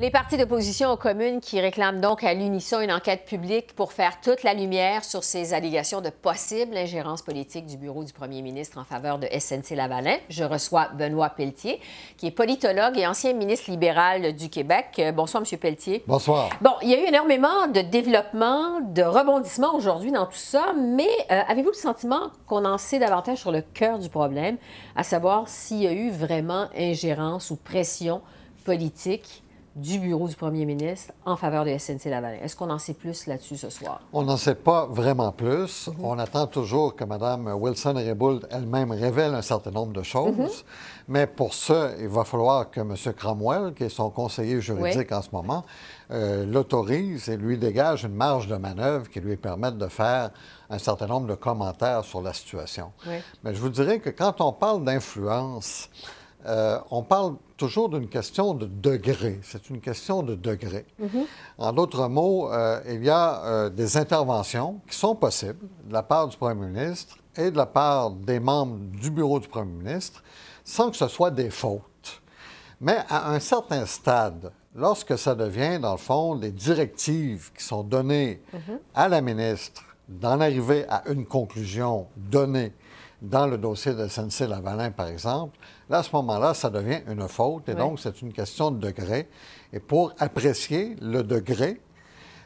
Les partis d'opposition aux communes qui réclament donc à l'unisson une enquête publique pour faire toute la lumière sur ces allégations de possible ingérence politique du bureau du premier ministre en faveur de SNC-Lavalin. Je reçois Benoît Pelletier, qui est politologue et ancien ministre libéral du Québec. Euh, bonsoir, M. Pelletier. Bonsoir. Bon, il y a eu énormément de développement, de rebondissement aujourd'hui dans tout ça, mais euh, avez-vous le sentiment qu'on en sait davantage sur le cœur du problème, à savoir s'il y a eu vraiment ingérence ou pression politique du bureau du premier ministre en faveur de SNC Lavalin. Est-ce qu'on en sait plus là-dessus ce soir? On n'en sait pas vraiment plus. On attend toujours que Mme wilson rebould elle-même révèle un certain nombre de choses. Mhm. Mais pour ça, il va falloir que M. Cromwell, qui est son conseiller juridique en ce moment, euh, l'autorise et lui dégage une marge de manœuvre qui lui permette de faire un certain nombre de commentaires sur la situation. Mais je vous dirais que quand on parle d'influence, euh, on parle toujours d'une question de degré. C'est une question de degré. Mhm. En d'autres mots, euh, il y a euh, des interventions qui sont possibles de la part du Premier ministre et de la part des membres du bureau du Premier ministre sans que ce soit des fautes. Mais à un certain stade, lorsque ça devient, dans le fond, les directives qui sont données mhm. à la ministre d'en arriver à une conclusion donnée dans le dossier de SNC-Lavalin, par exemple, là, à ce moment-là, ça devient une faute. Et donc, c'est une question de degré. Et pour apprécier le degré,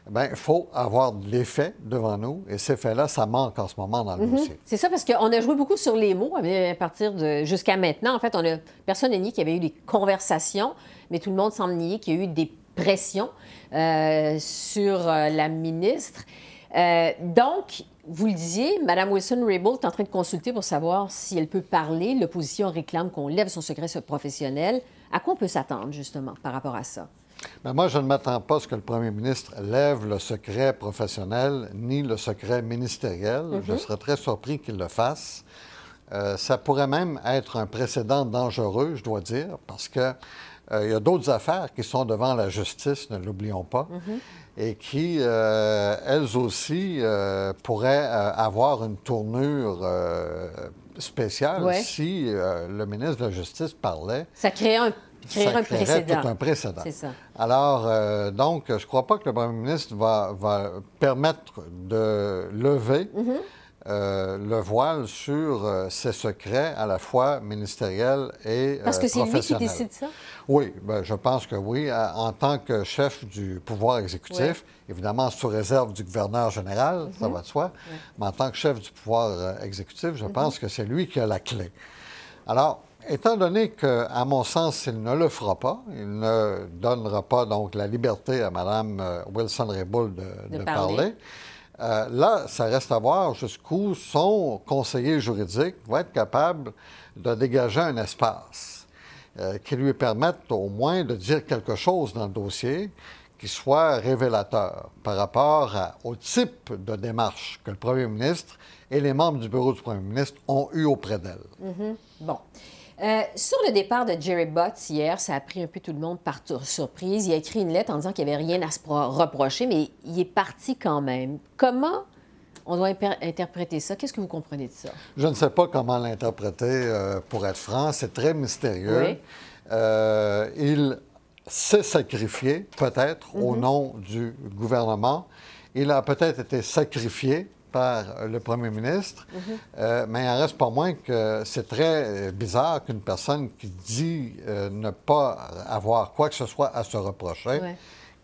ben, il faut avoir l'effet devant nous. Et ces faits-là, ça manque en ce moment dans le mhm. dossier. C'est ça, parce qu'on a joué beaucoup sur les mots à partir de... Jusqu'à maintenant, en fait, on a... personne n'a nié qu'il y avait eu des conversations, mais tout le monde semble nier qu'il y a eu des pressions euh, sur euh, la ministre. Euh, donc, vous le disiez, Mme Wilson-Raybould est en train de consulter pour savoir si elle peut parler. L'opposition réclame qu'on lève son secret professionnel. À quoi on peut s'attendre, justement, par rapport à ça? Ben, moi, je ne m'attends pas à ce que le premier ministre lève le secret professionnel ni le secret ministériel. Mm-hmm. Je serais très surpris qu'il le fasse. Euh, ça pourrait même être un précédent dangereux, je dois dire, parce que euh, il y a d'autres affaires qui sont devant la justice, ne l'oublions pas, mhm. et qui, euh, elles aussi, pourraient avoir une tournure spéciale si le ministre de la Justice parlait. Ça crée un précédent. Ça. Alors, donc, je ne crois pas que le premier ministre va, permettre de lever mhm. Euh, le voile sur euh, ses secrets à la fois ministériels et euh, Parce que c'est lui qui décide ça? Oui, ben, je pense que oui. En tant que chef du pouvoir exécutif, évidemment sous réserve du gouverneur général, ça mhm. va de soi, mais en tant que chef du pouvoir euh, exécutif, je mhm. pense que c'est lui qui a la clé. Alors, étant donné qu'à mon sens, il ne le fera pas, il ne donnera pas donc la liberté à Mme Wilson-Raybould de, parler euh, là, ça reste à voir jusqu'où son conseiller juridique va être capable de dégager un espace euh, qui lui permette au moins de dire quelque chose dans le dossier qui soit révélateur par rapport au type de démarche que le premier ministre et les membres du bureau du premier ministre ont eu auprès d'elle. Mm-hmm. Bon. Euh, sur le départ de Jerry Butts hier, ça a pris un peu tout le monde par surprise. Il a écrit une lettre en disant qu'il n'y avait rien à se reprocher, mais il est parti quand même. Comment on doit interpréter ça. Qu'est-ce que vous comprenez de ça? Je ne sais pas comment l'interpréter, euh, pour être franc. C'est très mystérieux. Euh, il s'est sacrifié, peut-être, au mm-hmm. nom du gouvernement. Il a peut-être été sacrifié par le premier ministre, euh, mais il en reste pas moins que c'est très euh, bizarre qu'une personne qui dit euh, ne pas avoir quoi que ce soit à se reprocher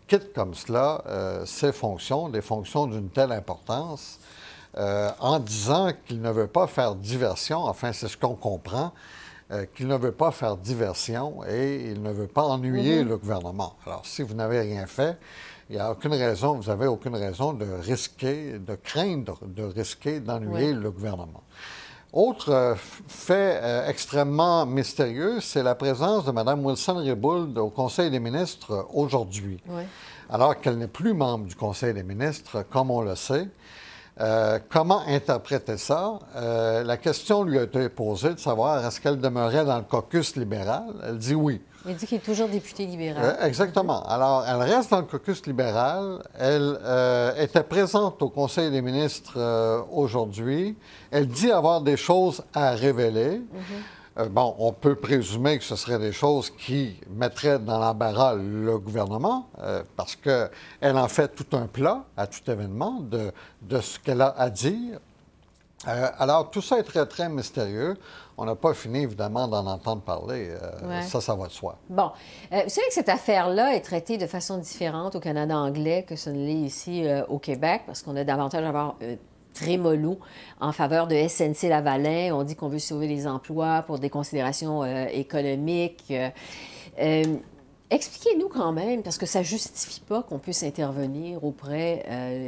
quitte comme cela ses fonctions, des fonctions d'une telle importance, en disant qu'il ne veut pas faire diversion, enfin c'est ce qu'on comprend, qu'il ne veut pas faire diversion et il ne veut pas ennuyer mm-hmm. le gouvernement. Alors si vous n'avez rien fait, il n'y a aucune raison, vous n'avez aucune raison de risquer, de craindre de risquer d'ennuyer le gouvernement. Autre euh, fait euh, extrêmement mystérieux, c'est la présence de Mme Wilson-Ribould au Conseil des ministres aujourd'hui, alors qu'elle n'est plus membre du Conseil des ministres, comme on le sait. Euh, comment interpréter ça? Euh, la question lui a été posée de savoir est-ce qu'elle demeurait dans le caucus libéral. Elle dit oui. Elle dit qu'il est toujours député libéral. Euh, exactement. Alors, elle reste dans le caucus libéral. Elle était présente au Conseil des ministres aujourd'hui. Elle dit avoir des choses à révéler. Mm-hmm. Euh, bon, on peut présumer que ce seraient des choses qui mettraient dans l'embarras le gouvernement, euh, parce qu'elle en fait tout un plat à tout événement de, ce qu'elle a à dire. Euh, alors, tout ça est très, très mystérieux. On n'a pas fini, évidemment, d'en entendre parler. Ça, ça va de soi. Bon. vous savez que cette affaire-là est traitée de façon différente au Canada anglais que ce ne l'est ici au Québec, parce qu'on a davantage à avoir mollo en faveur de SNC Lavalin. On dit qu'on veut sauver les emplois pour des considérations euh, économiques. Euh, euh, expliquez-nous quand même, parce que ça ne justifie pas qu'on puisse intervenir auprès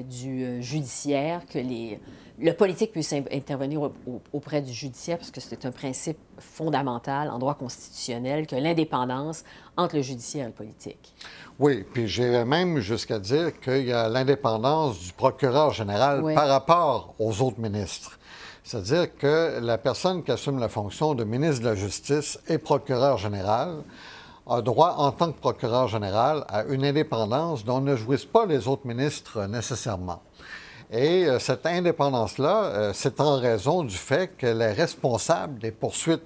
du judiciaire, que les le politique puisse intervenir auprès du judiciaire, parce que c'est un principe fondamental en droit constitutionnel, que l'indépendance entre le judiciaire et le politique. Oui, puis j'irais même jusqu'à dire qu'il y a l'indépendance du procureur général par rapport aux autres ministres. C'est-à-dire que la personne qui assume la fonction de ministre de la Justice et procureur général a droit, en tant que procureur général, à une indépendance dont ne jouissent pas les autres ministres nécessairement. Et euh, cette indépendance-là, euh, c'est en raison du fait qu'elle est responsable des poursuites,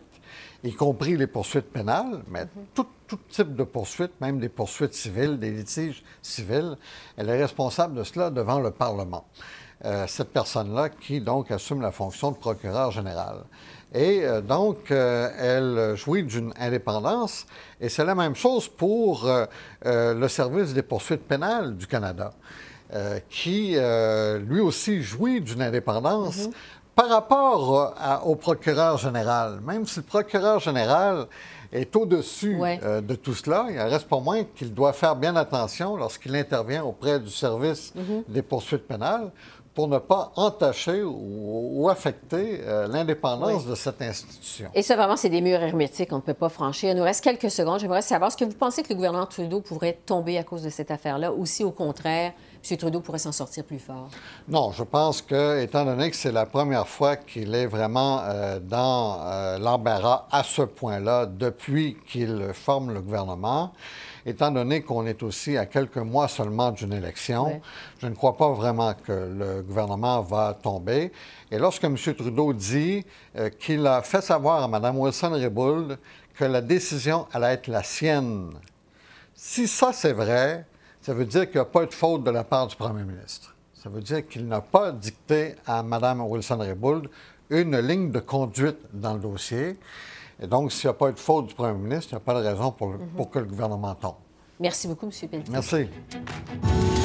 y compris les poursuites pénales, mais mhm. tout, type de poursuites, même des poursuites civiles, des litiges civils, elle est responsable de cela devant le Parlement. Euh, cette personne-là qui donc assume la fonction de procureur général. Et donc, elle jouit d'une indépendance. Et c'est la même chose pour le service des poursuites pénales du Canada. Euh, qui, euh, lui aussi, jouit d'une indépendance mhm. par rapport euh, au procureur général. Même si le procureur général est au-dessus de tout cela, il en reste pas moins qu'il doit faire bien attention lorsqu'il intervient auprès du service mhm. des poursuites pénales pour ne pas entacher ou, affecter l'indépendance de cette institution. Et ça, vraiment, c'est des murs hermétiques qu'on ne peut pas franchir. Il nous reste quelques secondes. J'aimerais savoir, ce que vous pensez que le gouvernement Trudeau pourrait tomber à cause de cette affaire-là ou si, au contraire, M. Trudeau pourrait s'en sortir plus fort? Non, je pense que, étant donné que c'est la première fois qu'il est vraiment euh, dans euh, l'embarras à ce point-là depuis qu'il forme le gouvernement, étant donné qu'on est aussi à quelques mois seulement d'une élection, je ne crois pas vraiment que le gouvernement va tomber. Et lorsque M. Trudeau dit euh, qu'il a fait savoir à Mme Wilson-Ribould que la décision allait être la sienne, si ça c'est vrai, ça veut dire qu'il n'y a pas eu de faute de la part du premier ministre. Ça veut dire qu'il n'a pas dicté à Mme Wilson-Raybould une ligne de conduite dans le dossier. Et donc, s'il n'y a pas eu de faute du premier ministre, il n'y a pas de raison pour, mhm. pour que le gouvernement tombe. Merci beaucoup, M. Pelletier. Merci.